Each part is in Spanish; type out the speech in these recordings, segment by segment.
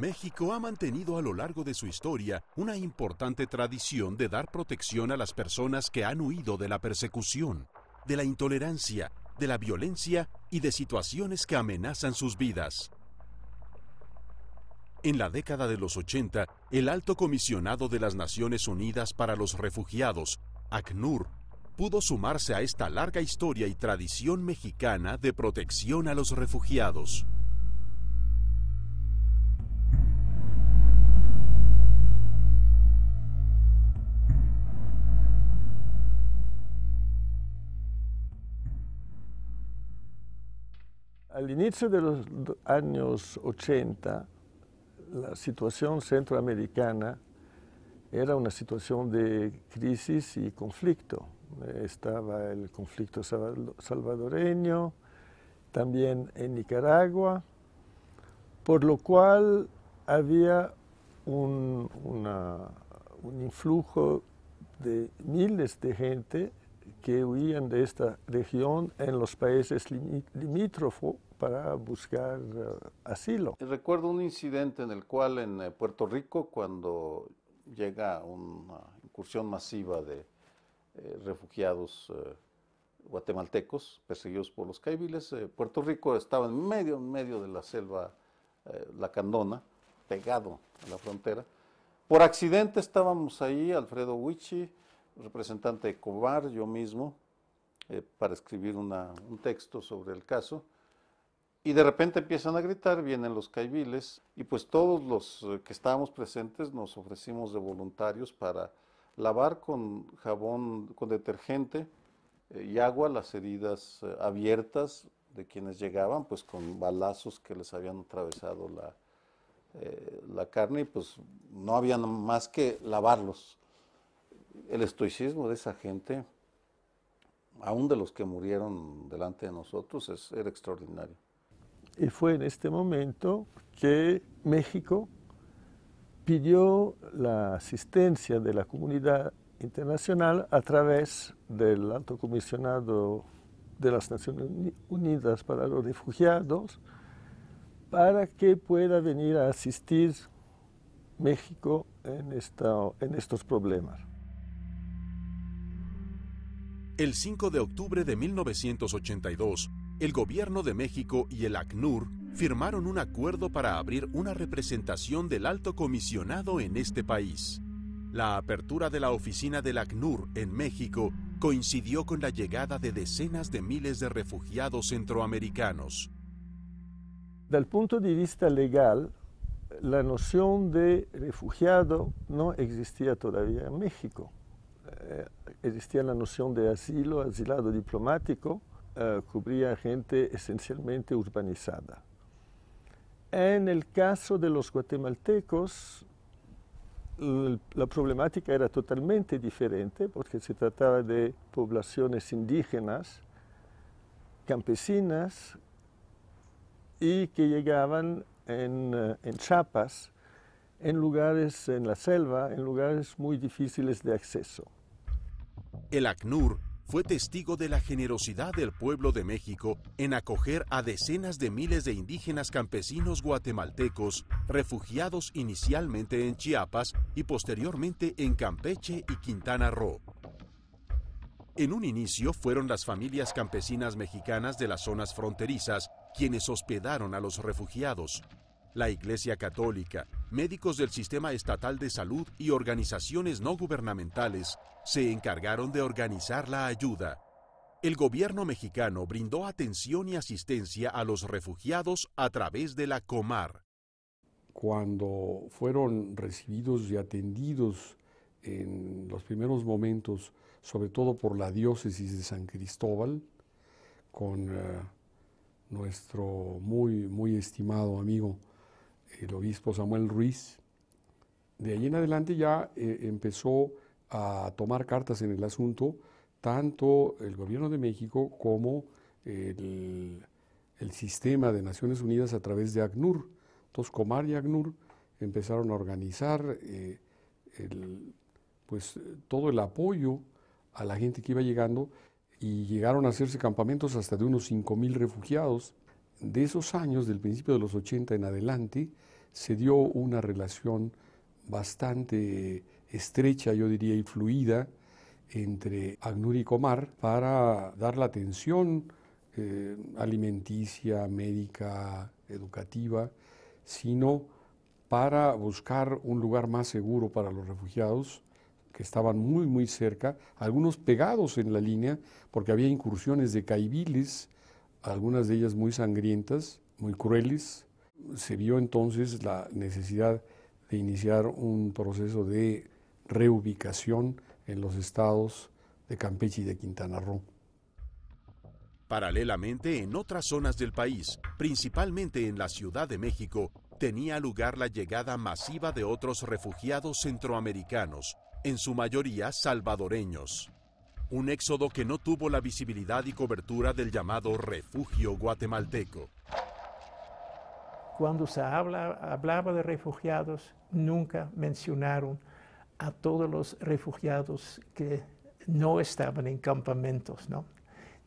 México ha mantenido a lo largo de su historia una importante tradición de dar protección a las personas que han huido de la persecución, de la intolerancia, de la violencia y de situaciones que amenazan sus vidas. En la década de los 80, el alto comisionado de las Naciones Unidas para los Refugiados, ACNUR, pudo sumarse a esta larga historia y tradición mexicana de protección a los refugiados. Al inicio de los años 80 la situación centroamericana era una situación de crisis y conflicto. Estaba el conflicto salvadoreño, también en Nicaragua, por lo cual había un, un influjo de miles de gente que huían de esta región en los países limítrofos para buscar eh, asilo. Recuerdo un incidente en el cual en eh, Puerto Rico, cuando llega una incursión masiva de eh, refugiados guatemaltecos perseguidos por los caibiles, Puerto Rico estaba en medio, en medio de la selva La pegado a la frontera. Por accidente estábamos ahí, Alfredo Huichi, representante de COBAR, yo mismo, eh, para escribir un texto sobre el caso. Y de repente empiezan a gritar, vienen los caiviles, y pues todos los eh, que estábamos presentes nos ofrecimos de voluntarios para lavar con jabón, con detergente eh, y agua las heridas abiertas de quienes llegaban, pues con balazos que les habían atravesado la, la carne, y pues no habían más que lavarlos el estoicismo de esa gente, aún de los que murieron delante de nosotros, es, era extraordinario. Y fue en este momento que México pidió la asistencia de la comunidad internacional a través del alto comisionado de las Naciones Unidas para los Refugiados para que pueda venir a asistir México en estos problemas. El 5 de octubre de 1982, el Gobierno de México y el ACNUR firmaron un acuerdo para abrir una representación del alto comisionado en este país. La apertura de la oficina del ACNUR en México coincidió con la llegada de decenas de miles de refugiados centroamericanos. Del punto de vista legal, la noción de refugiado no existía todavía en México. Eh, existía la noción de asilo, asilado diplomático, eh, cubría gente esencialmente urbanizada. En el caso de los guatemaltecos, la problemática era totalmente diferente porque se trataba de poblaciones indígenas, campesinas, y que llegaban en eh, chapas, en lugares, en la selva, en lugares muy difíciles de acceso. El ACNUR fue testigo de la generosidad del pueblo de México en acoger a decenas de miles de indígenas campesinos guatemaltecos, refugiados inicialmente en Chiapas y posteriormente en Campeche y Quintana Roo. En un inicio fueron las familias campesinas mexicanas de las zonas fronterizas quienes hospedaron a los refugiados. La Iglesia Católica, médicos del Sistema Estatal de Salud y organizaciones no gubernamentales se encargaron de organizar la ayuda. El gobierno mexicano brindó atención y asistencia a los refugiados a través de la Comar. Cuando fueron recibidos y atendidos en los primeros momentos, sobre todo por la diócesis de San Cristóbal, con eh, nuestro muy, muy estimado amigo, el obispo Samuel Ruiz, de ahí en adelante ya eh, empezó a tomar cartas en el asunto tanto el gobierno de México como el, sistema de Naciones Unidas a través de ACNUR. Entonces, Comar y ACNUR empezaron a organizar eh, pues, todo el apoyo a la gente que iba llegando y llegaron a hacerse campamentos hasta de unos 5.000 refugiados. De esos años, del principio de los 80 en adelante, se dio una relación bastante estrecha, yo diría, y fluida entre ACNUR y Comar para dar la atención eh, alimenticia, médica, educativa, sino para buscar un lugar más seguro para los refugiados que estaban muy, muy cerca, algunos pegados en la línea, porque había incursiones de caibiles, algunas de ellas muy sangrientas, muy crueles. Se vio entonces la necesidad de iniciar un proceso de reubicación en los estados de Campeche y de Quintana Roo. Paralelamente, en otras zonas del país, principalmente en la Ciudad de México, tenía lugar la llegada masiva de otros refugiados centroamericanos, en su mayoría salvadoreños. Un éxodo que no tuvo la visibilidad y cobertura del llamado refugio guatemalteco. Cuando se habla, hablaba de refugiados, nunca mencionaron a todos los refugiados que no estaban en campamentos, ¿no?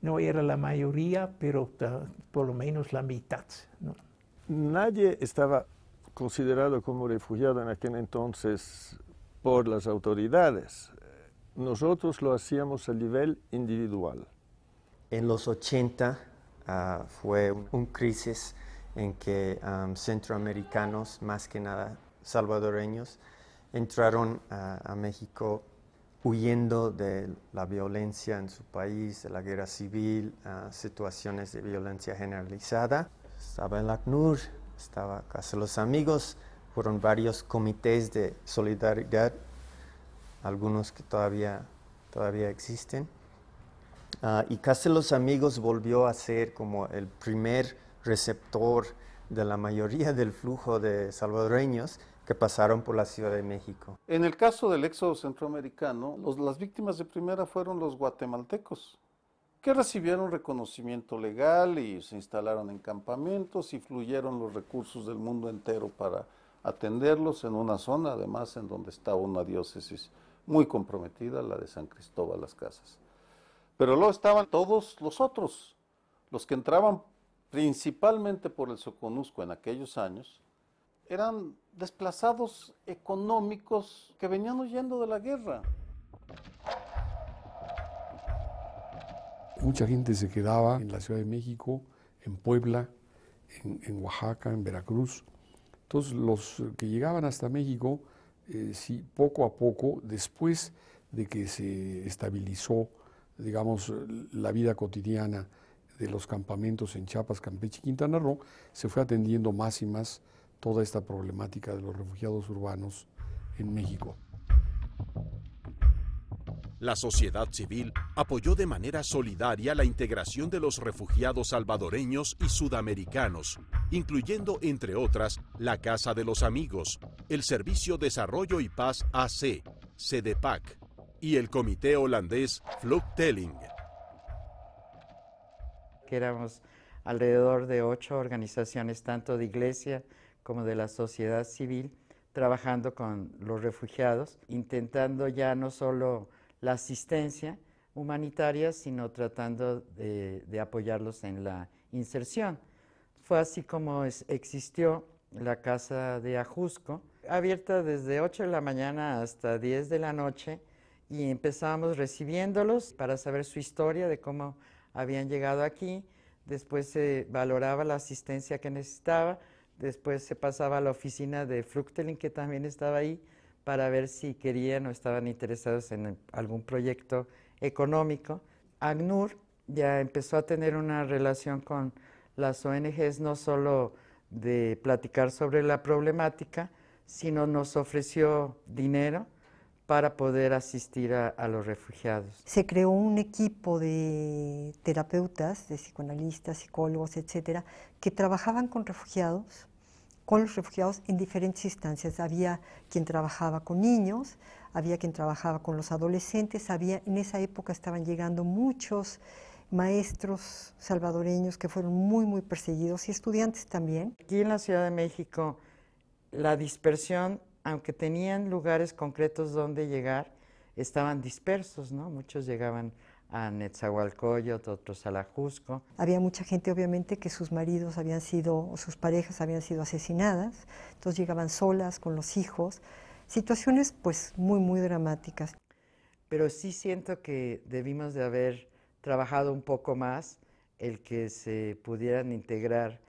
No era la mayoría, pero por lo menos la mitad, Nadie estaba considerado como refugiado en aquel entonces por las autoridades. Nosotros lo hacíamos a nivel individual. En los 80 ah, fue una un crisis en que centroamericanos, más que nada salvadoreños, entraron a, México huyendo de la violencia en su país, de la guerra civil, situaciones de violencia generalizada. Estaba en la CNUR, estaba Casa los Amigos, fueron varios comités de solidaridad, algunos que todavía, todavía existen. Ah, y Casa los Amigos volvió a ser como el primer receptor de la mayoría del flujo de salvadoreños que pasaron por la Ciudad de México. En el caso del éxodo centroamericano, las víctimas de primera fueron los guatemaltecos, que recibieron reconocimiento legal y se instalaron en campamentos y fluyeron los recursos del mundo entero para atenderlos en una zona, además, en donde estaba una diócesis muy comprometida, la de San Cristóbal las Casas. Pero luego estaban todos los otros, los que entraban principalmente por el Soconusco en aquellos años, eran desplazados económicos que venían huyendo de la guerra. Mucha gente se quedaba en la Ciudad de México, en Puebla, en, Oaxaca, en Veracruz. Entonces los que llegaban hasta México, eh, sí, poco a poco, después de que se estabilizó, digamos, la vida cotidiana de los campamentos en Chiapas, Campeche y Quintana Roo, se fue atendiendo más y más toda esta problemática de los refugiados urbanos en México. La sociedad civil apoyó de manera solidaria la integración de los refugiados salvadoreños y sudamericanos, incluyendo, entre otras, la Casa de los Amigos, el Servicio Desarrollo y Paz AC, CDPAC, y el comité holandés Flugtelling. éramos alrededor de ocho organizaciones, tanto de iglesia como de la sociedad civil, trabajando con los refugiados, intentando ya no solo la asistencia humanitaria, sino tratando de, apoyarlos en la inserción. Fue así como existió la casa de Ajusco, abierta desde 8 de la mañana hasta 10 de la noche y empezábamos recibiéndolos para saber su historia de cómo habían llegado aquí. Después se valoraba la asistencia que necesitaba Después se pasaba a la oficina de Fructelin, que también estaba ahí, para ver si querían o estaban interesados en algún proyecto económico. ACNUR ya empezó a tener una relación con las ONGs, no solo de platicar sobre la problemática, sino nos ofreció dinero para poder asistir a, los refugiados. Se creó un equipo de terapeutas, de psicoanalistas, psicólogos, etcétera, que trabajaban con refugiados, con los refugiados en diferentes instancias. Había quien trabajaba con niños, había quien trabajaba con los adolescentes, había en esa época estaban llegando muchos maestros salvadoreños que fueron muy muy perseguidos y estudiantes también. Aquí en la Ciudad de México la dispersión aunque tenían lugares concretos donde llegar, estaban dispersos, ¿no? Muchos llegaban a Netzahualcoyot, otros a la Jusco. Había mucha gente, obviamente, que sus maridos habían sido, o sus parejas habían sido asesinadas, entonces llegaban solas con los hijos, situaciones pues muy, muy dramáticas. Pero sí siento que debimos de haber trabajado un poco más el que se pudieran integrar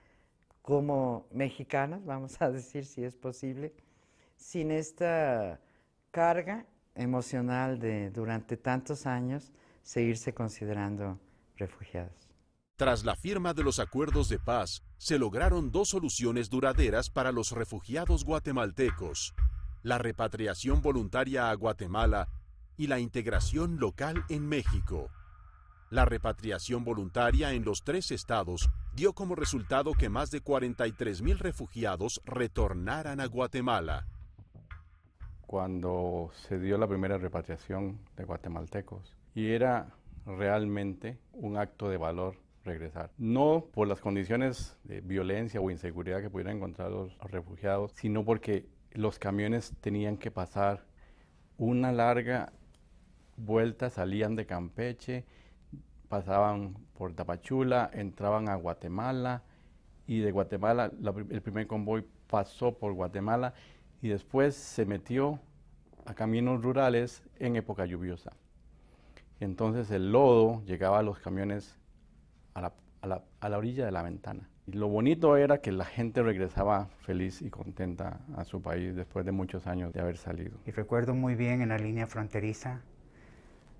como mexicanas, vamos a decir si es posible, sin esta carga emocional de durante tantos años seguirse considerando refugiados. Tras la firma de los acuerdos de paz, se lograron dos soluciones duraderas para los refugiados guatemaltecos, la repatriación voluntaria a Guatemala y la integración local en México. La repatriación voluntaria en los tres estados dio como resultado que más de 43 mil refugiados retornaran a Guatemala cuando se dio la primera repatriación de guatemaltecos y era realmente un acto de valor regresar. No por las condiciones de violencia o inseguridad que pudieran encontrar los refugiados, sino porque los camiones tenían que pasar una larga vuelta, salían de Campeche, pasaban por Tapachula, entraban a Guatemala y de Guatemala el primer convoy pasó por Guatemala y después se metió a caminos rurales en época lluviosa. Entonces el lodo llegaba a los camiones a la, orilla de la ventana. Y lo bonito era que la gente regresaba feliz y contenta a su país después de muchos años de haber salido. Y recuerdo muy bien en la línea fronteriza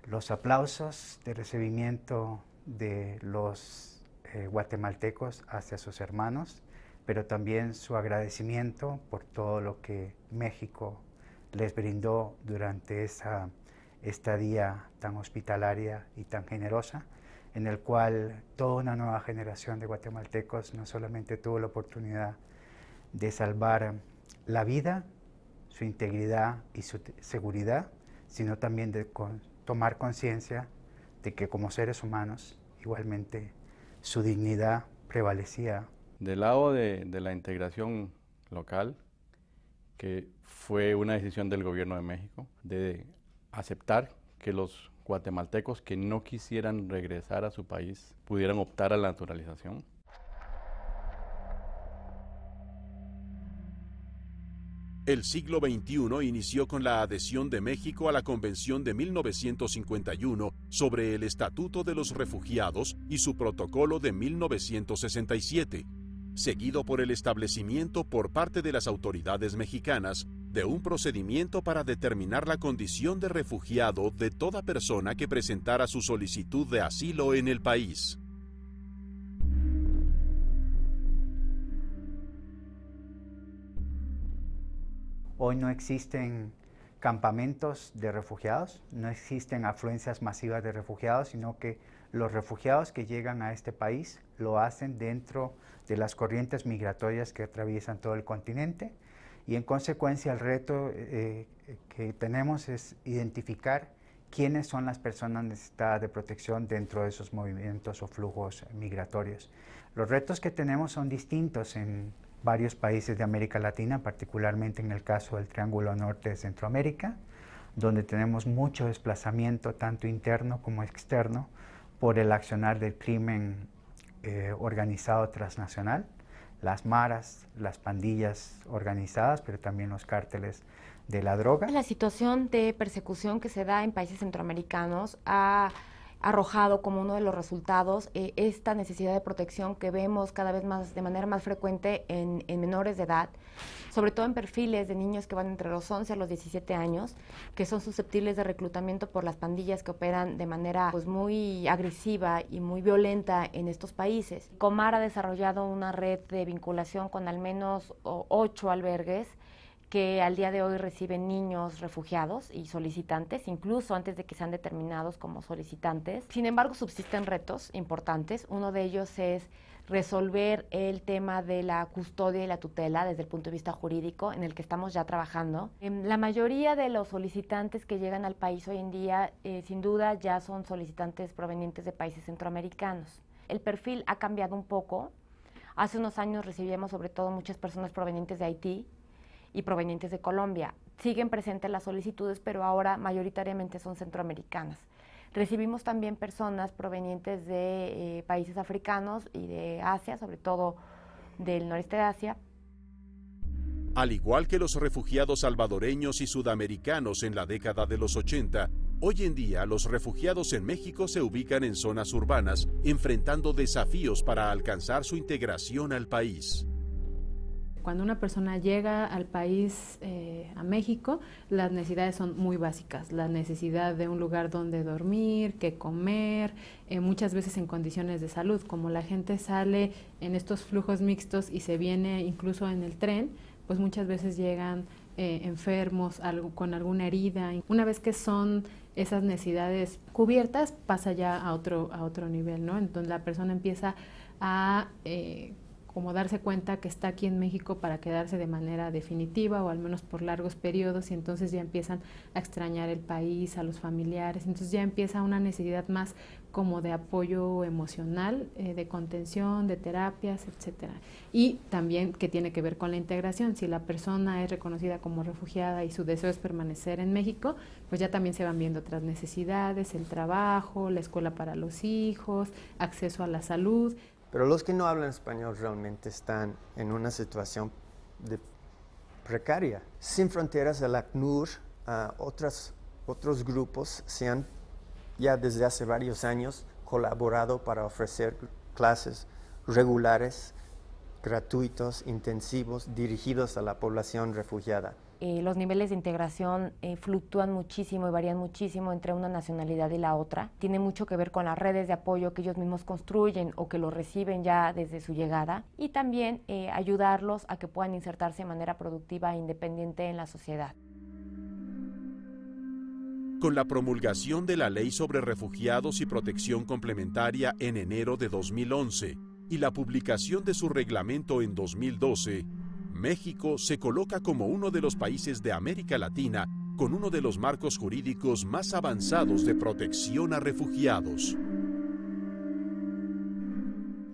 los aplausos de recibimiento de los eh, guatemaltecos hacia sus hermanos pero también su agradecimiento por todo lo que México les brindó durante esta estadía tan hospitalaria y tan generosa, en el cual toda una nueva generación de guatemaltecos no solamente tuvo la oportunidad de salvar la vida, su integridad y su seguridad, sino también de tomar conciencia de que como seres humanos igualmente su dignidad prevalecía del lado de, la integración local, que fue una decisión del gobierno de México de aceptar que los guatemaltecos que no quisieran regresar a su país pudieran optar a la naturalización. El siglo XXI inició con la adhesión de México a la Convención de 1951 sobre el Estatuto de los Refugiados y su protocolo de 1967 seguido por el establecimiento por parte de las autoridades mexicanas de un procedimiento para determinar la condición de refugiado de toda persona que presentara su solicitud de asilo en el país. Hoy no existen campamentos de refugiados, no existen afluencias masivas de refugiados, sino que los refugiados que llegan a este país lo hacen dentro de las corrientes migratorias que atraviesan todo el continente y en consecuencia el reto eh, que tenemos es identificar quiénes son las personas necesitadas de protección dentro de esos movimientos o flujos migratorios. Los retos que tenemos son distintos en varios países de América Latina, particularmente en el caso del Triángulo Norte de Centroamérica, donde tenemos mucho desplazamiento tanto interno como externo por el accionar del crimen eh, organizado transnacional, las maras, las pandillas organizadas, pero también los cárteles de la droga. La situación de persecución que se da en países centroamericanos a arrojado como uno de los resultados eh, esta necesidad de protección que vemos cada vez más de manera más frecuente en, menores de edad, sobre todo en perfiles de niños que van entre los 11 a los 17 años, que son susceptibles de reclutamiento por las pandillas que operan de manera pues, muy agresiva y muy violenta en estos países. Comar ha desarrollado una red de vinculación con al menos ocho albergues que al día de hoy reciben niños refugiados y solicitantes, incluso antes de que sean determinados como solicitantes. Sin embargo, subsisten retos importantes. Uno de ellos es resolver el tema de la custodia y la tutela desde el punto de vista jurídico en el que estamos ya trabajando. Em, la mayoría de los solicitantes que llegan al país hoy en día, eh, sin duda, ya son solicitantes provenientes de países centroamericanos. El perfil ha cambiado un poco. Hace unos años recibíamos sobre todo muchas personas provenientes de Haití, y provenientes de Colombia. Siguen presentes las solicitudes, pero ahora mayoritariamente son centroamericanas. Recibimos también personas provenientes de eh, países africanos y de Asia, sobre todo del noreste de Asia. Al igual que los refugiados salvadoreños y sudamericanos en la década de los 80, hoy en día los refugiados en México se ubican en zonas urbanas, enfrentando desafíos para alcanzar su integración al país cuando una persona llega al país, eh, a México, las necesidades son muy básicas. La necesidad de un lugar donde dormir, qué comer, eh, muchas veces en condiciones de salud. Como la gente sale en estos flujos mixtos y se viene incluso en el tren, pues muchas veces llegan eh, enfermos, con alguna herida. Una vez que son esas necesidades cubiertas, pasa ya a otro, a otro nivel, ¿no? Entonces la persona empieza a como darse cuenta que está aquí en México para quedarse de manera definitiva o al menos por largos periodos y entonces ya empiezan a extrañar el país, a los familiares, entonces ya empieza una necesidad más como de apoyo emocional, eh, de contención, de terapias, etcétera. Y también que tiene que ver con la integración, si la persona es reconocida como refugiada y su deseo es permanecer en México, pues ya también se van viendo otras necesidades, el trabajo, la escuela para los hijos, acceso a la salud, pero los que no hablan español realmente están en una situación precaria. Sin Fronteras, el ACNUR, ah, otros grupos se han ya desde hace varios años colaborado para ofrecer clases regulares, gratuitos, intensivos, dirigidos a la población refugiada. Eh, los niveles de integración eh, fluctúan muchísimo y varían muchísimo entre una nacionalidad y la otra. Tiene mucho que ver con las redes de apoyo que ellos mismos construyen o que lo reciben ya desde su llegada y también eh, ayudarlos a que puedan insertarse de manera productiva e independiente en la sociedad. Con la promulgación de la Ley sobre Refugiados y Protección Complementaria en enero de 2011 y la publicación de su reglamento en 2012, México se coloca como uno de los países de América Latina con uno de los marcos jurídicos más avanzados de protección a refugiados.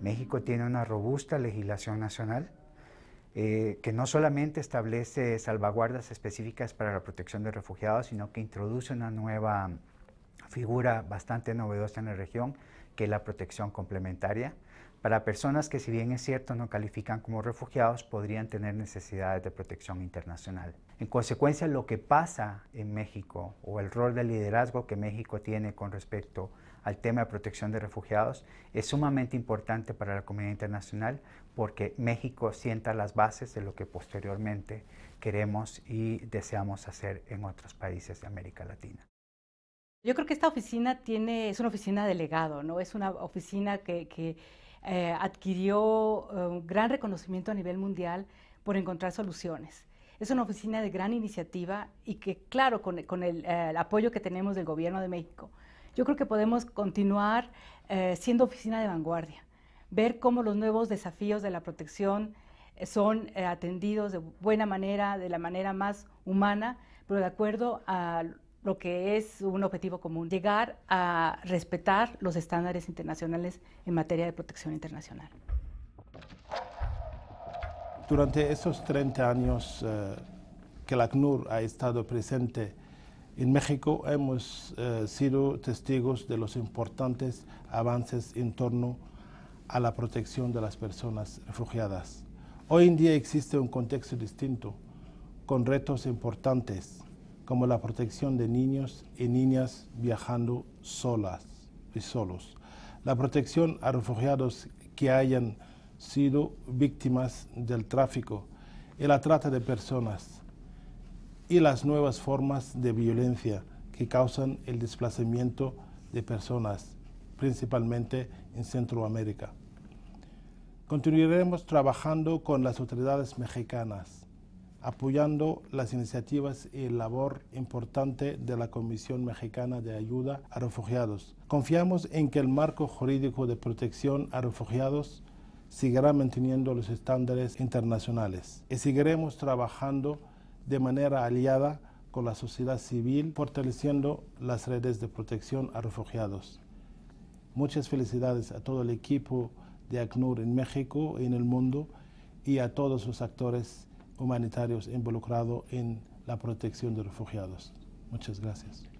México tiene una robusta legislación nacional eh, que no solamente establece salvaguardas específicas para la protección de refugiados, sino que introduce una nueva figura bastante novedosa en la región, que es la protección complementaria para personas que si bien es cierto no califican como refugiados, podrían tener necesidades de protección internacional. En consecuencia, lo que pasa en México o el rol de liderazgo que México tiene con respecto al tema de protección de refugiados es sumamente importante para la comunidad internacional porque México sienta las bases de lo que posteriormente queremos y deseamos hacer en otros países de América Latina. Yo creo que esta oficina tiene, es una oficina delegado, ¿no? Es una oficina que eh, adquirió eh, un gran reconocimiento a nivel mundial por encontrar soluciones. Es una oficina de gran iniciativa y que, claro, con, el, eh, apoyo que tenemos del Gobierno de México, yo creo que podemos continuar siendo oficina de vanguardia, ver cómo los nuevos desafíos de la protección son atendidos de buena manera, de la manera más humana, pero de acuerdo a lo que es un objetivo común, llegar a respetar los estándares internacionales en materia de protección internacional. Durante esos 30 años eh, que la ACNUR ha estado presente en México, hemos eh, sido testigos de los importantes avances en torno a la protección de las personas refugiadas. Hoy en día existe un contexto distinto, con retos importantes como la protección de niños y niñas viajando solas y solos, la protección a refugiados que hayan sido víctimas del tráfico y la trata de personas y las nuevas formas de violencia que causan el desplazamiento de personas, principalmente en Centroamérica. Continuaremos trabajando con las autoridades mexicanas apoyando las iniciativas y labor importante de la Comisión Mexicana de Ayuda a Refugiados. Confiamos en que el marco jurídico de protección a refugiados seguirá manteniendo los estándares internacionales y seguiremos trabajando de manera aliada con la sociedad civil, fortaleciendo las redes de protección a refugiados. Muchas felicidades a todo el equipo de ACNUR en México y en el mundo y a todos sus actores humanitarios involucrados en la protección de refugiados. Muchas gracias.